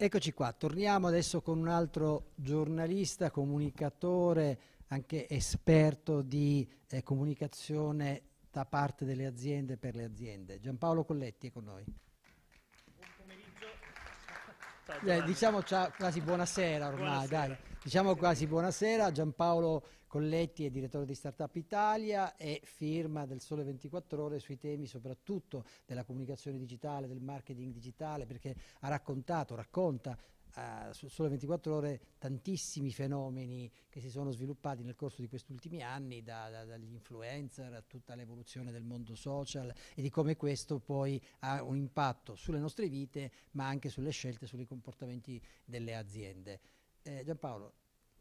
Eccoci qua, torniamo adesso con un altro giornalista, comunicatore, anche esperto di eh, comunicazione da parte delle aziende per le aziende. Giampaolo Colletti è con noi. Dai, eh, diciamo quasi buonasera ormai, buonasera. dai. Diciamo quasi buonasera Giampaolo Colletti è direttore di Startup Italia e firma del Sole 24 Ore sui temi soprattutto della comunicazione digitale, del marketing digitale, perché ha raccontato, racconta a, su sole 24 ore tantissimi fenomeni che si sono sviluppati nel corso di questi ultimi anni, da, da, dagli influencer a tutta l'evoluzione del mondo social e di come questo poi ha un impatto sulle nostre vite, ma anche sulle scelte, sui comportamenti delle aziende. Eh, Giampaolo,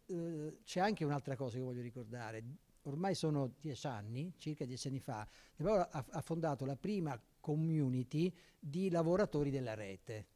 eh, c'è anche un'altra cosa che voglio ricordare. Ormai sono dieci anni, circa dieci anni fa, Giampaolo ha, ha fondato la prima community di lavoratori della rete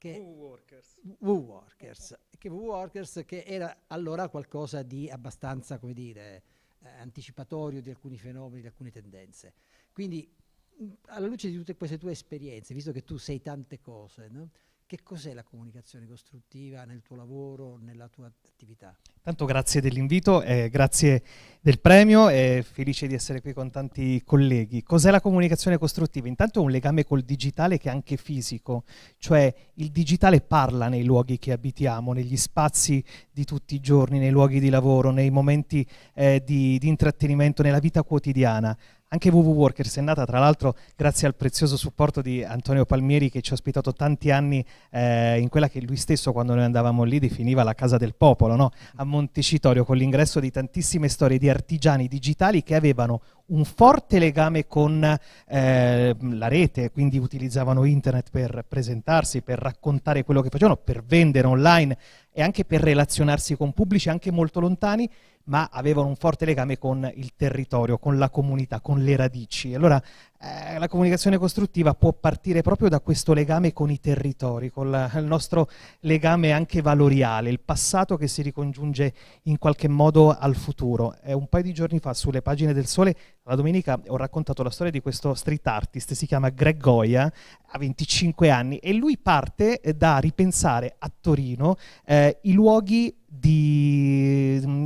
che WooWorkers. WooWorkers, che, WooWorkers che era allora qualcosa di abbastanza, come dire, eh, anticipatorio di alcuni fenomeni, di alcune tendenze. Quindi mh, alla luce di tutte queste tue esperienze, visto che tu sei tante cose, no? Che cos'è la comunicazione costruttiva nel tuo lavoro, nella tua attività? Tanto grazie dell'invito, eh, grazie del premio e eh, felice di essere qui con tanti colleghi. Cos'è la comunicazione costruttiva? Intanto è un legame col digitale che è anche fisico, cioè il digitale parla nei luoghi che abitiamo, negli spazi di tutti i giorni, nei luoghi di lavoro, nei momenti eh, di, di intrattenimento, nella vita quotidiana. Anche WW Workers è nata, tra l'altro, grazie al prezioso supporto di Antonio Palmieri che ci ha ospitato tanti anni eh, in quella che lui stesso, quando noi andavamo lì, definiva la casa del popolo, no? a Montecitorio, con l'ingresso di tantissime storie di artigiani digitali che avevano un forte legame con eh, la rete, quindi utilizzavano internet per presentarsi, per raccontare quello che facevano, per vendere online e anche per relazionarsi con pubblici anche molto lontani, ma avevano un forte legame con il territorio, con la comunità, con le radici. Allora eh, la comunicazione costruttiva può partire proprio da questo legame con i territori, con la, il nostro legame anche valoriale, il passato che si ricongiunge in qualche modo al futuro. Eh, un paio di giorni fa sulle pagine del Sole, la domenica, ho raccontato la storia di questo street artist, si chiama Greg Goya, ha 25 anni e lui parte eh, da ripensare a Torino eh, i luoghi di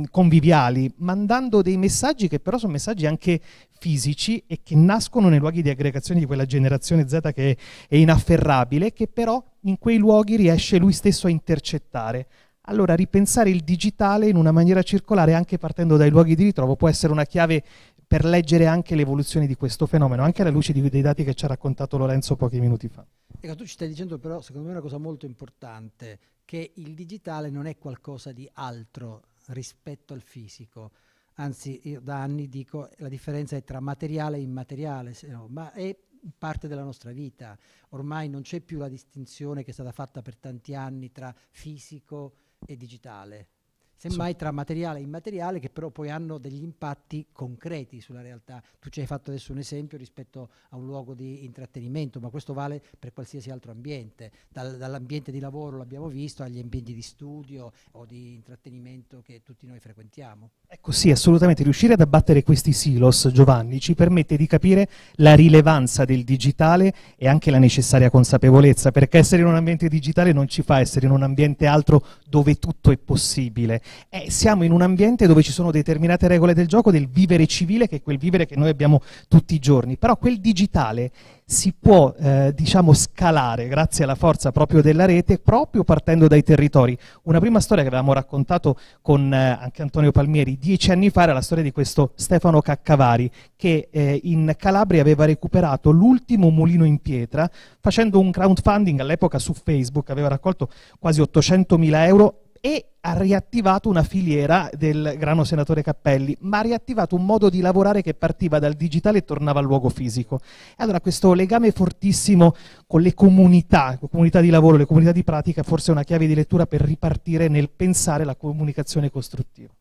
conviviali, mandando dei messaggi che però sono messaggi anche fisici e che nascono nei luoghi di aggregazione di quella generazione Z che è inafferrabile, che però in quei luoghi riesce lui stesso a intercettare. Allora ripensare il digitale in una maniera circolare anche partendo dai luoghi di ritrovo può essere una chiave per leggere anche l'evoluzione di questo fenomeno, anche alla luce dei dati che ci ha raccontato Lorenzo pochi minuti fa. Ecco, tu ci stai dicendo però, secondo me, una cosa molto importante, che il digitale non è qualcosa di altro rispetto al fisico. Anzi, io da anni dico la differenza è tra materiale e immateriale, no, ma è parte della nostra vita. Ormai non c'è più la distinzione che è stata fatta per tanti anni tra fisico e digitale semmai tra materiale e immateriale che però poi hanno degli impatti concreti sulla realtà. Tu ci hai fatto adesso un esempio rispetto a un luogo di intrattenimento, ma questo vale per qualsiasi altro ambiente, Dal, dall'ambiente di lavoro l'abbiamo visto agli ambienti di studio o di intrattenimento che tutti noi frequentiamo. Ecco sì, assolutamente, riuscire ad abbattere questi silos, Giovanni, ci permette di capire la rilevanza del digitale e anche la necessaria consapevolezza, perché essere in un ambiente digitale non ci fa essere in un ambiente altro dove tutto è possibile eh, siamo in un ambiente dove ci sono determinate regole del gioco, del vivere civile, che è quel vivere che noi abbiamo tutti i giorni, però quel digitale si può eh, diciamo scalare grazie alla forza proprio della rete, proprio partendo dai territori. Una prima storia che avevamo raccontato con eh, anche Antonio Palmieri dieci anni fa era la storia di questo Stefano Caccavari che eh, in Calabria aveva recuperato l'ultimo mulino in pietra facendo un crowdfunding all'epoca su Facebook, aveva raccolto quasi 800 mila euro e ha riattivato una filiera del grano senatore Cappelli, ma ha riattivato un modo di lavorare che partiva dal digitale e tornava al luogo fisico. E allora questo legame fortissimo con le comunità, le comunità di lavoro, le comunità di pratica, forse è una chiave di lettura per ripartire nel pensare la comunicazione costruttiva.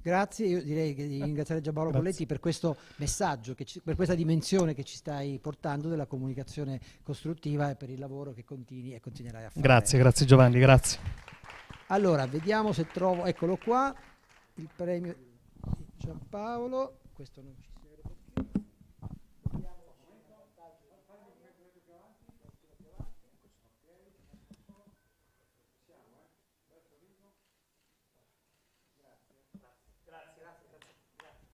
Grazie, io direi di ringraziare Giampaolo Colletti per questo messaggio, ci, per questa dimensione che ci stai portando della comunicazione costruttiva e per il lavoro che continui e continuerai a fare. Grazie, grazie Giovanni, grazie. Allora, vediamo se trovo, eccolo qua, il premio di Giampaolo, questo non ci